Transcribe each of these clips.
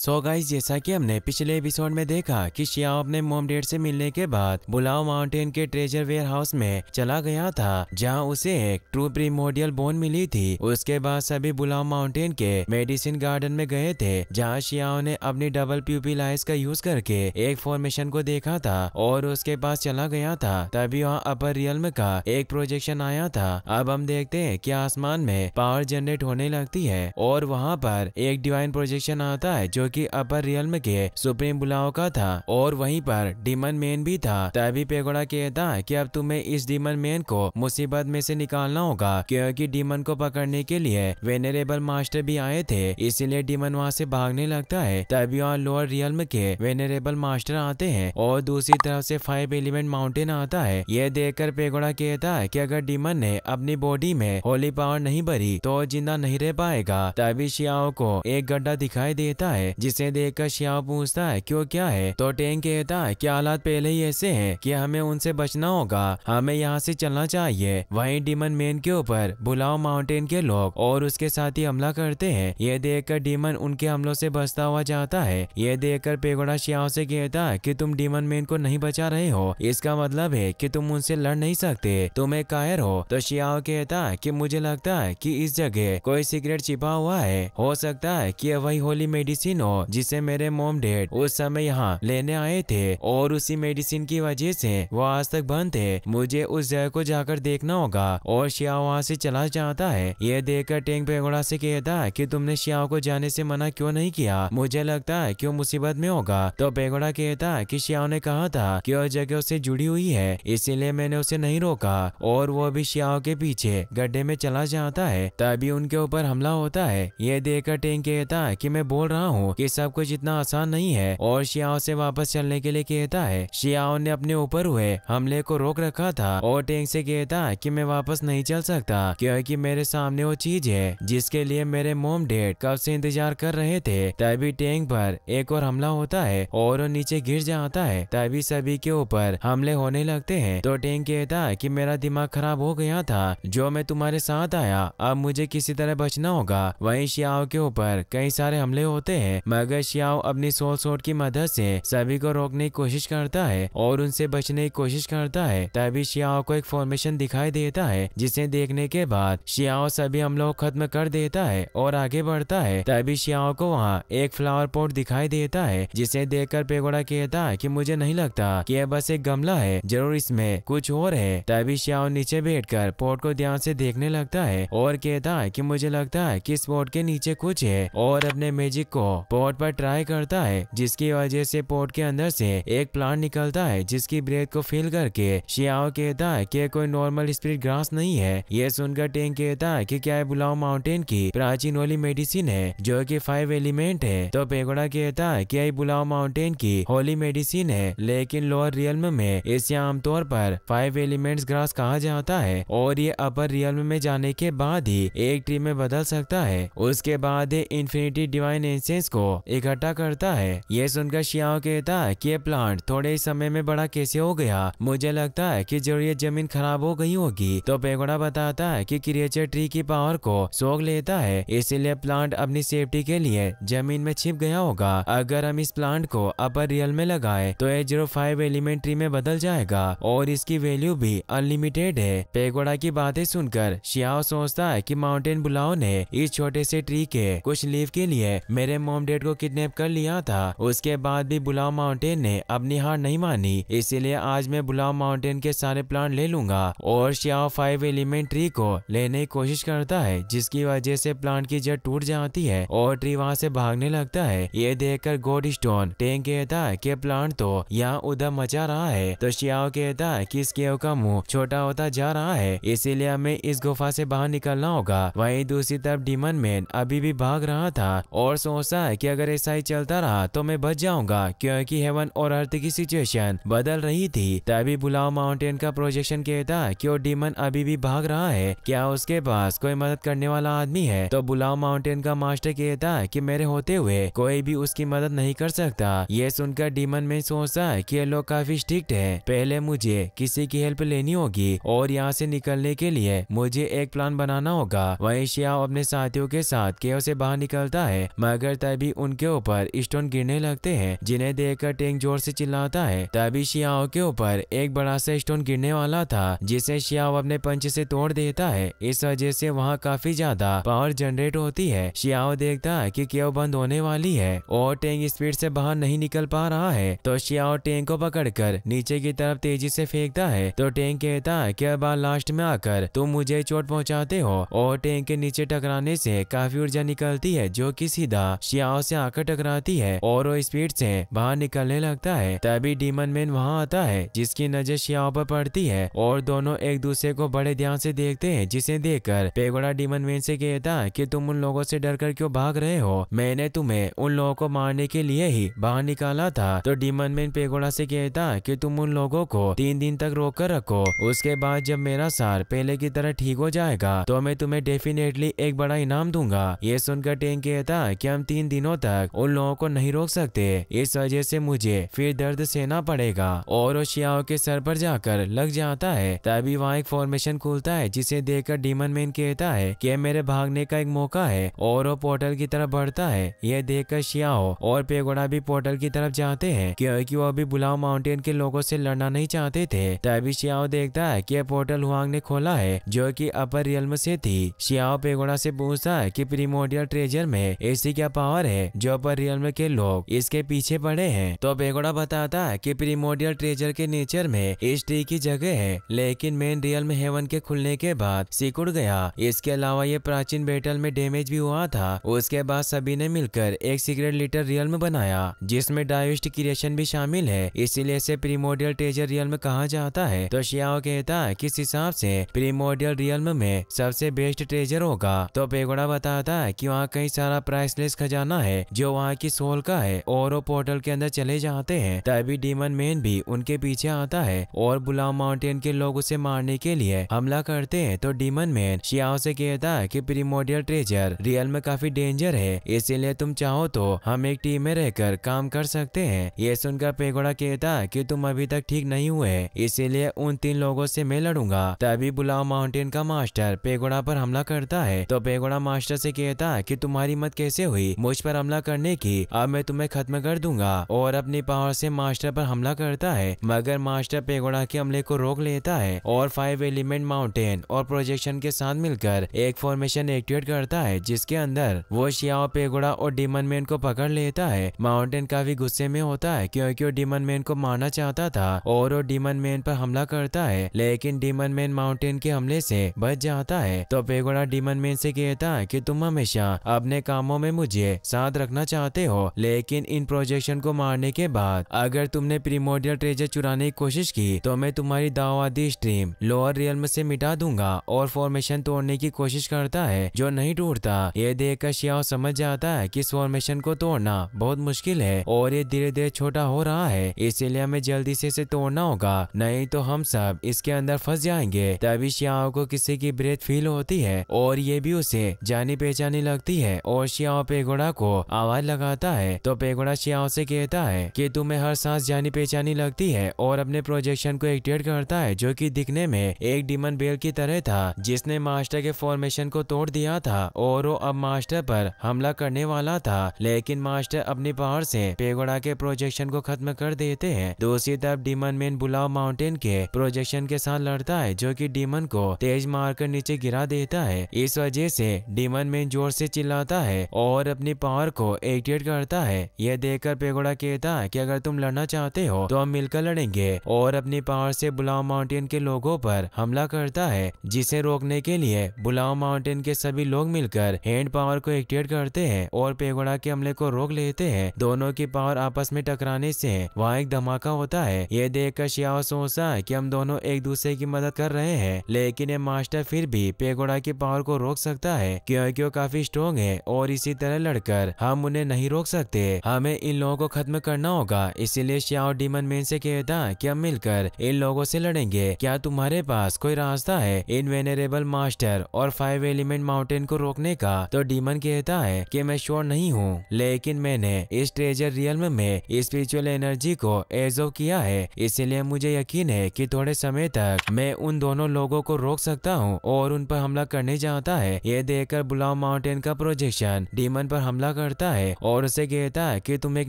सो so guys जैसा कि हमने पिछले एपिसोड में देखा कि शियाओ अपने मोम डेड से मिलने के बाद बुलाओ माउंटेन के ट्रेजर वेयर हाउस में चला गया था जहां उसे एक ट्रू प्रीमोडियल बोन मिली थी उसके बाद सभी बुलाओ माउंटेन के मेडिसिन गार्डन में गए थे जहां शियाओ ने अपनी डबल प्यूपिल आइस का यूज करके एक फॉर्मेशन को देखा था और उसके पास चला गया था तभी वहाँ अपर रियल का एक प्रोजेक्शन आया था अब हम देखते है की आसमान में पावर जनरेट होने लगती है और वहाँ पर एक डिवाइन प्रोजेक्शन आता है जो की अपर रियल के सुप्रीम बुलाओ का था और वहीं पर डिमन मैन भी था तभी पेगोड़ा कहता कि अब तुम्हें इस डिमन मैन को मुसीबत में से निकालना होगा क्योंकि डिमन को पकड़ने के लिए वेनरेबल मास्टर भी आए थे इसीलिए डिमन वहाँ से भागने लगता है तभी वहाँ लोअर रियल्म के वेनरेबल मास्टर आते हैं और दूसरी तरफ से फाइव एलिमेंट माउंटेन आता है यह देखकर पेगोड़ा कहता है कि अगर डिमन ने अपनी बॉडी में होली पावर नहीं भरी तो जिंदा नहीं रह पाएगा तभी शियाओ को एक गड्ढा दिखाई देता है जिसे देखकर श्याम पूछता है क्यों क्या है तो टेंग कहता है की हालात पहले ही ऐसे है की हमें उनसे बचना होगा हमें यहाँ से चलना चाहिए वही डीमन मेन के ऊपर बुलाओ माउंटेन के लोग और उसके साथ ही हमला करते हैं ये देखकर डीमन उनके हमलों से बचता हुआ जाता है ये देखकर पेगोड़ा श्याम से कहता है कि तुम डीमन मेन को नहीं बचा रहे हो इसका मतलब है कि तुम उनसे लड़ नहीं सकते तुम एक कायर हो तो श्याओ कहता है कि मुझे लगता है कि इस जगह कोई सीक्रेट छिपा हुआ है हो सकता है कि वही होली मेडिसिन हो हो जिसे मेरे मोम डेड उस समय यहाँ लेने आए थे और उसी मेडिसिन की वजह से वो आज तक बंद थे मुझे उस जगह को जाकर देखना होगा और श्याव वहाँ से चला जाता है ये देखकर टेंग पेगोड़ा से कहता है कि तुमने श्याव को जाने से मना क्यों नहीं किया मुझे लगता है क्यों मुसीबत में होगा तो पेगोड़ा कहता है की श्याव ने कहा था की वह जगह उससे जुड़ी हुई है इसीलिए मैंने उसे नहीं रोका और वो भी श्याव के पीछे गड्ढे में चला जाता है तभी उनके ऊपर हमला होता है ये देखकर टेंग कहता है की मैं बोल रहा हूँ ये सब कुछ इतना आसान नहीं है और शियाओ से वापस चलने के लिए कहता है शियाओ ने अपने ऊपर हुए हमले को रोक रखा था और टेंग से कहता कि मैं वापस नहीं चल सकता क्योंकि मेरे सामने वो चीज है जिसके लिए मेरे मोम डेड कब से इंतजार कर रहे थे तभी टेंग पर एक और हमला होता है और वो नीचे गिर जाता है तभी सभी के ऊपर हमले होने लगते है तो टेंग कहता है की मेरा दिमाग खराब हो गया था जो मैं तुम्हारे साथ आया अब मुझे किसी तरह बचना होगा वही शियाओ के ऊपर कई सारे हमले होते हैं मगर श्याओ अपनी सोल सोट की मदद से सभी को रोकने की कोशिश करता है और उनसे बचने की कोशिश करता है तभी श्याओ को एक फॉर्मेशन दिखाई देता है जिसे देखने के बाद श्याओ सभी हमलों को खत्म कर देता है और आगे बढ़ता है तभी श्याओ को वहाँ एक फ्लावर पॉट दिखाई देता है जिसे कर पेगोड़ा कहता है की मुझे नहीं लगता की यह बस एक गमला है जरूर इसमें कुछ और है तभी श्याओ नीचे कर पॉट को ध्यान से देखने लगता है और कहता है की मुझे लगता है कि इस पॉट के नीचे कुछ है और अपने मैजिक को पॉट पर ट्राई करता है जिसकी वजह से पॉट के अंदर से एक प्लांट निकलता है जिसकी ब्रेथ को फील करके शियाओ कहता है कि कोई नॉर्मल स्प्रिट ग्रास नहीं है ये सुनकर टेंग कहता है कि क्या बुलाओ माउंटेन की प्राचीन होली मेडिसिन है जो कि फाइव एलिमेंट है तो पेगोड़ा कहता है की बुलाओ माउंटेन की होली मेडिसिन है लेकिन लोअर रियल में इसे आमतौर पर फाइव एलिमेंट्स ग्रास कहा जाता है और ये अपर रियलम में जाने के बाद ही एक ट्री में बदल सकता है उसके बाद इन्फिनिटी डिवाइन एंसेंस को इकट्ठा करता है ये सुनकर शियाओ कहता है की प्लांट थोड़े ही समय में बड़ा कैसे हो गया मुझे लगता है की जब ये जमीन खराब हो गई होगी तो पेगोड़ा बताता है की क्रिएचर ट्री की पावर को सोख लेता है इसीलिए प्लांट अपनी सेफ्टी के लिए जमीन में छिप गया होगा अगर हम इस प्लांट को अपर रियल में लगाए तो ये जीरो फाइव एलिमेंट ट्री में बदल जाएगा और इसकी वैल्यू भी अनलिमिटेड है पेगोड़ा की बातें सुनकर शियाओ सोचता है कि माउंटेन बुलाओ ने इस छोटे से ट्री के कुछ लीव के लिए मेरे मोम कॉन्टेक्ट को किडनेप कर लिया था उसके बाद भी बुलाव माउंटेन ने अपनी हार नहीं मानी इसीलिए आज मैं बुलाव माउंटेन के सारे प्लान ले लूंगा और श्या फाइव एलिमेंट ट्री को लेने की कोशिश करता है जिसकी वजह से प्लांट की जड़ टूट जाती है और ट्री वहाँ से भागने लगता है ये देखकर गोड स्टोन टेंग कहता है की प्लांट तो यहाँ उधर मचा रहा है तो श्याओ कहता है की इसके का मुंह छोटा होता जा रहा है इसीलिए हमें इस गुफा से बाहर निकलना होगा वहीं दूसरी तरफ डिमन मैन अभी भी भाग रहा था और सोचता है कि अगर ऐसा ही चलता रहा तो मैं बच जाऊंगा क्योंकि हेवन और अर्थ की सिचुएशन बदल रही थी तभी बुलाव माउंटेन का प्रोजेक्शन कहता कि वो डीमन अभी भी भाग रहा है क्या उसके पास कोई मदद करने वाला आदमी है तो बुलाओ माउंटेन का मास्टर कहता कि मेरे होते हुए कोई भी उसकी मदद नहीं कर सकता ये सुनकर डीमन में सोचा कि ये लोग काफी स्ट्रिक्ट है पहले मुझे किसी की हेल्प लेनी होगी और यहाँ से निकलने के लिए मुझे एक प्लान बनाना होगा वही श्याओ अपने साथियों के साथ केव से बाहर निकलता है मगर तभी भी उनके ऊपर स्टोन गिरने लगते हैं जिन्हें देखकर टेंग जोर से चिल्लाता है तभी शियाओ के ऊपर एक बड़ा सा स्टोन गिरने वाला था जिसे शियाओ अपने पंच से तोड़ देता है इस वजह से वहाँ काफी ज्यादा पावर जनरेट होती है शियाओ देखता है की केव बंद होने वाली है और टेंग स्पीड से बाहर नहीं निकल पा रहा है तो शियाओ टेंग को पकड़ नीचे की तरफ तेजी से फेंकता है तो टेंग कहता है की अब लास्ट में आकर तुम मुझे चोट पहुँचाते हो और टेंग के नीचे टकराने से काफी ऊर्जा निकलती है जो कि सीधा शियाओ वहाँ से आकर टकराती है और वो स्पीड से बाहर निकलने लगता है तभी डीमन मैन वहाँ आता है जिसकी नजर शियाओ पर पड़ती है और दोनों एक दूसरे को बड़े ध्यान से देखते हैं जिसे देखकर पेगोड़ा डीमन मैन से कहता है कि तुम उन लोगों से डरकर क्यों भाग रहे हो मैंने तुम्हें उन लोगों को मारने के लिए ही बाहर निकाला था तो डीमन मैन पेगोड़ा से कहता कि तुम उन लोगों को तीन दिन तक रोक कर रखो उसके बाद जब मेरा सार पहले की तरह ठीक हो जाएगा तो मैं तुम्हें डेफिनेटली एक बड़ा इनाम दूंगा ये सुनकर टेंग कहता कि हम तीन दिनों दिनों तक उन लोगों को नहीं रोक सकते इस वजह से मुझे फिर दर्द सेना पड़ेगा और ओशियाओं के सर पर जाकर लग जाता है तभी वहाँ एक फॉर्मेशन खुलता है जिसे देखकर डीमन मैन कहता है कि मेरे भागने का एक मौका है और वो पोर्टल की तरफ बढ़ता है यह देखकर शियाओ और पेगोड़ा भी पोर्टल की तरफ जाते हैं क्योंकि वो अभी बुलाओ माउंटेन के लोगों से लड़ना नहीं चाहते थे तभी शियाओ देखता है की यह पोर्टल हुआंग ने खोला है जो की अपर रियल से थी शियाओ पेगोड़ा से पूछता है की प्रीमोडियल ट्रेजर में ऐसी क्या पावर है है जो पर रियल में के लोग इसके पीछे पड़े हैं तो बेगोड़ा बताता है कि प्रीमोडियल ट्रेजर के नेचर में इस ट्री की जगह है लेकिन मेन रियल में हेवन के खुलने के बाद सिकुड़ गया इसके अलावा ये प्राचीन बेटल में डेमेज भी हुआ था उसके बाद सभी ने मिलकर एक सीक्रेट लीटर रियल में बनाया जिसमे डायस्ट क्रिएशन भी शामिल है इसीलिए इसे प्रीमोडियल ट्रेजर रियल में कहा जाता है तो शियाओ कहता है किस हिसाब से प्रीमोडियल रियल में सबसे बेस्ट ट्रेजर होगा तो बेगोड़ा बताता है कि वहाँ कई सारा प्राइसलेस खजाना है है जो वहाँ की सोल का है और वो पोर्टल के अंदर चले जाते हैं तभी डीमन मैन भी उनके पीछे आता है और बुलाव माउंटेन के लोग उसे मारने के लिए हमला करते हैं तो डीमन मैन शिया से कहता है की प्रीमोडियल ट्रेजर रियल में काफी डेंजर है इसीलिए तुम चाहो तो हम एक टीम में रहकर काम कर सकते हैं ये सुनकर पेगोड़ा कहता है कि तुम अभी तक ठीक नहीं हुए इसीलिए उन तीन लोगों से मैं लड़ूंगा तभी बुलाओ माउंटेन का मास्टर पेगोड़ा पर हमला करता है तो पेगोड़ा मास्टर से कहता है कि तुम्हारी मत कैसे हुई मुझ पर हमला करने की अब मैं तुम्हें खत्म कर दूंगा और अपनी पावर से मास्टर पर हमला करता है मगर मास्टर पेगोड़ा के हमले को रोक लेता है और फाइव एलिमेंट माउंटेन और प्रोजेक्शन के साथ मिलकर एक फॉर्मेशन एक्टिवेट करता है जिसके अंदर वो शिया पेगोड़ा और डिमन मैन को पकड़ लेता है माउंटेन काफी गुस्से में होता है क्योंकि वो डिमन मैन को मारना चाहता था और वो डिमन मैन पर हमला करता है लेकिन डिमन मैन माउंटेन के हमले से बच जाता है तो पेगोड़ा डिमन मैन से कहता है कि तुम हमेशा अपने कामों में मुझे साथ रखना चाहते हो लेकिन इन प्रोजेक्शन को मारने के बाद अगर तुमने प्रीमोडियल ट्रेजर चुराने की कोशिश की तो मैं तुम्हारी दावादी स्ट्रीम लोअर रियल से मिटा दूंगा और फॉर्मेशन तोड़ने की कोशिश करता है जो नहीं टूटता ये देख कर श्याव समझ जाता है की फॉर्मेशन को तोड़ना बहुत मुश्किल है और ये धीरे धीरे छोटा हो रहा है इसीलिए हमें जल्दी से इसे तोड़ना होगा नहीं तो हम सब इसके अंदर फंस जाएंगे तभी श्या को किसी की ब्रेथ फील होती है और ये भी उसे जानी पहचानी लगती है और शियाओ पेगोड़ा को आवाज लगाता है तो पेगोड़ा शियाओ से कहता है कि तुम्हें हर सांस जानी पहचानी लगती है और अपने प्रोजेक्शन को एक्टिवेट करता है जो कि दिखने में एक डिमन बेल की तरह था जिसने मास्टर के फॉर्मेशन को तोड़ दिया था और वो अब मास्टर पर हमला करने वाला था लेकिन मास्टर अपनी पावर से पेगोड़ा के प्रोजेक्शन को खत्म कर देते हैं दूसरी तरफ डिमन मेन बुलाव माउंटेन के प्रोजेक्शन के साथ लड़ता है जो की डिमन को तेज मारकर नीचे गिरा देता है इस वजह से डिमन मेन जोर से चिल्लाता है और अपनी पावर और को एडिएट करता है यह देखकर पेगोड़ा कहता है कि अगर तुम लड़ना चाहते हो तो हम मिलकर लड़ेंगे और अपनी पावर से बुलाव माउंटेन के लोगों पर हमला करता है जिसे रोकने के लिए बुलाव माउंटेन के सभी लोग मिलकर हैंड पावर को एक्टिवेट करते हैं और पेगोड़ा के हमले को रोक लेते हैं दोनों की पावर आपस में टकराने से वहाँ एक धमाका होता है यह देख कर श्याओ सोचता है की हम दोनों एक दूसरे की मदद कर रहे हैं लेकिन ये मास्टर फिर भी पेगोड़ा की पावर को रोक सकता है क्योंकि वो काफी स्ट्रोंग है और इसी तरह लड़कर पर हम उन्हें नहीं रोक सकते हमें इन लोगों को खत्म करना होगा इसीलिए श्याओ डीमन मेन से कहता कि हम मिलकर इन लोगों से लड़ेंगे क्या तुम्हारे पास कोई रास्ता है इन वेनरेबल मास्टर और फाइव एलिमेंट माउंटेन को रोकने का तो डीमन कहता है की मैं श्योर नहीं हूँ लेकिन मैंने इस ट्रेजर रियल में स्पिरिचुअल एनर्जी को एजो किया है इसीलिए मुझे यकीन है की थोड़े समय तक मैं उन दोनों लोगों को रोक सकता हूँ और उन पर हमला करने जाता है ये देखकर बुलाव माउंटेन का प्रोजेक्शन डीमन पर हमला करता है और उसे कहता है कि तुम एक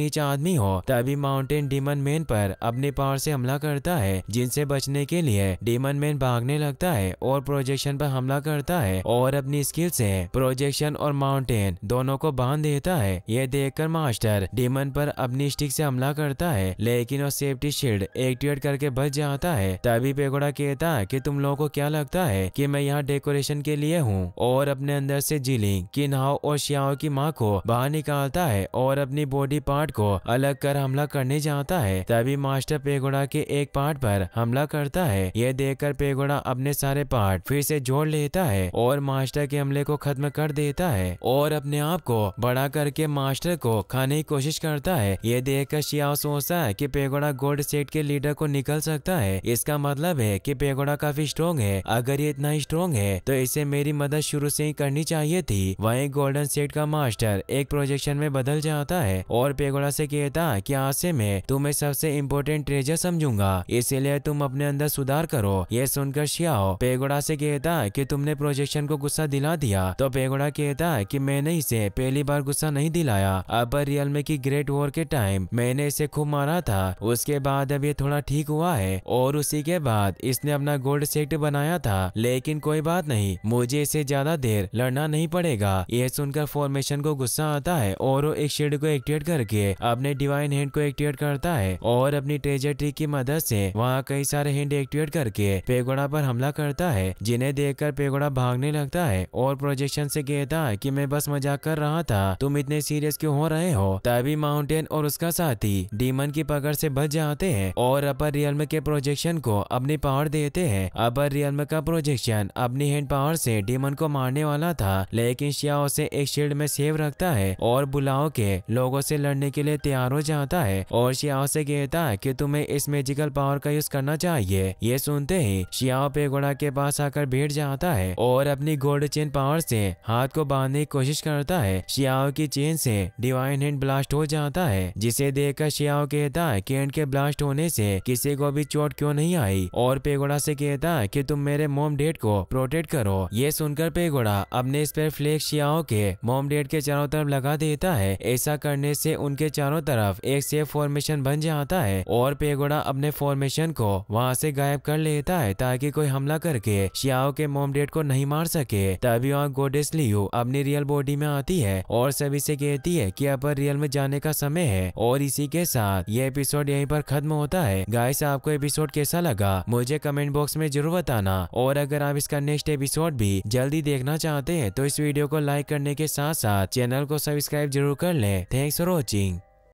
नीचा आदमी हो तभी माउंटेन डीमन मैन पर अपने पावर से हमला करता है जिनसे बचने के लिए डीमन मैन भागने लगता है और प्रोजेक्शन पर हमला करता है और अपनी स्किल से प्रोजेक्शन और माउंटेन दोनों को बांध देता है यह देखकर मास्टर डीमन पर अपनी स्टिक से हमला करता है लेकिन वो सेफ्टी शील्ड एक्टिवेट करके बच जाता है तभी पेगोड़ा कहता है कि तुम लोगों को क्या लगता है कि मैं यहाँ डेकोरेशन के लिए हूँ और अपने अंदर से जिलिंग किन्हाओ और श्याओ की माँ को बाहर निकालता है और अपनी बॉडी पार्ट को अलग कर हमला करने जाता है तभी मास्टर पेगोड़ा के एक पार्ट पर हमला करता है यह देखकर पेगोड़ा अपने सारे पार्ट फिर से जोड़ लेता है और मास्टर के हमले को खत्म कर देता है और अपने आप को बड़ा करके मास्टर को खाने की कोशिश करता है यह देखकर शिया सोचता है की पेगोड़ा गोल्ड सेट के लीडर को निकल सकता है इसका मतलब है की पेगोड़ा काफी स्ट्रॉन्ग है अगर ये इतना स्ट्रॉन्ग है तो इसे मेरी मदद शुरू से ही करनी चाहिए थी वही गोल्डन सेट का मास्टर एक एक प्रोजेक्शन में बदल जाता है और पेगोड़ा से कहता कि आज से मैं तुम्हें सबसे इम्पोर्टेंट ट्रेजर समझूंगा इसीलिए तुम अपने अंदर सुधार करो ये सुनकर शियाओ पेगोड़ा से कहता है की तुमने प्रोजेक्शन को गुस्सा दिला दिया तो पेगोड़ा कहता है की मैंने इसे पहली बार गुस्सा नहीं दिलाया अब रियल में की ग्रेट वॉर के टाइम मैंने इसे खूब मारा था उसके बाद अब ये थोड़ा ठीक हुआ है और उसी के बाद इसने अपना गोल्ड सेक्ट बनाया था लेकिन कोई बात नहीं मुझे इसे ज्यादा देर लड़ना नहीं पड़ेगा यह सुनकर फॉर्मेशन को गुस्सा आता है और एक शेड को एक्टिवेट करके अपने डिवाइन हैंड को एक्टिवेट करता है और अपनी ट्रेजर ट्री की मदद से वहाँ कई सारे हैंड एक्टिवेट करके पेगोड़ा पर हमला करता है जिन्हें कर पेगोड़ा भागने लगता है और प्रोजेक्शन से कहता है की मैं बस मजाक कर रहा था तुम इतने सीरियस क्यों हो रहे हो तभी माउंटेन और उसका साथी डीमन की पकड़ से बच जाते हैं और अपर रियल के प्रोजेक्शन को अपनी पावर देते हैं अपर रियल का प्रोजेक्शन अपनी हैंड पावर से डीमन को मारने वाला था लेकिन श्या उसे एक शील्ड में सेव रखता है है और बुलाओ के लोगों से लड़ने के लिए तैयार हो जाता है और शियाओ से कहता है कि तुम्हें इस मेजिकल पावर का यूज करना चाहिए ये सुनते ही शियाओ पेगोड़ा के पास आकर बैठ जाता है और अपनी गोल्ड चेन पावर से हाथ को बांधने की कोशिश करता है शियाओ की चेन से डिवाइन हैंड ब्लास्ट हो जाता है जिसे देख कर शियाओ कहता है कि एंड के ब्लास्ट होने से किसी को भी चोट क्यों नहीं आई और पेगोड़ा से कहता है कि तुम मेरे मोम डेट को प्रोटेक्ट करो ये सुनकर पेगोड़ा अपने स्पेयर फ्लेक्स शियाओ के मोम डेट के चारों तरफ अलार्म लगा देता है ऐसा करने से उनके चारों तरफ एक सेफ फॉर्मेशन बन जाता है और पेगोडा अपने फॉर्मेशन को वहाँ से गायब कर लेता है ताकि कोई हमला करके शियाओ के मोम को नहीं मार सके तभी वहाँ गोडेस लियो अपनी रियल बॉडी में आती है और सभी से कहती है की अपर रियल में जाने का समय है और इसी के साथ ये एपिसोड यही पर खत्म होता है गाइस आपको एपिसोड कैसा लगा मुझे कमेंट बॉक्स में जरूर बताना और अगर आप इसका नेक्स्ट एपिसोड भी जल्दी देखना चाहते हैं तो इस वीडियो को लाइक करने के साथ साथ चैनल को को सब्सक्राइब जरूर कर लें थैंक्स फॉर वॉचिंग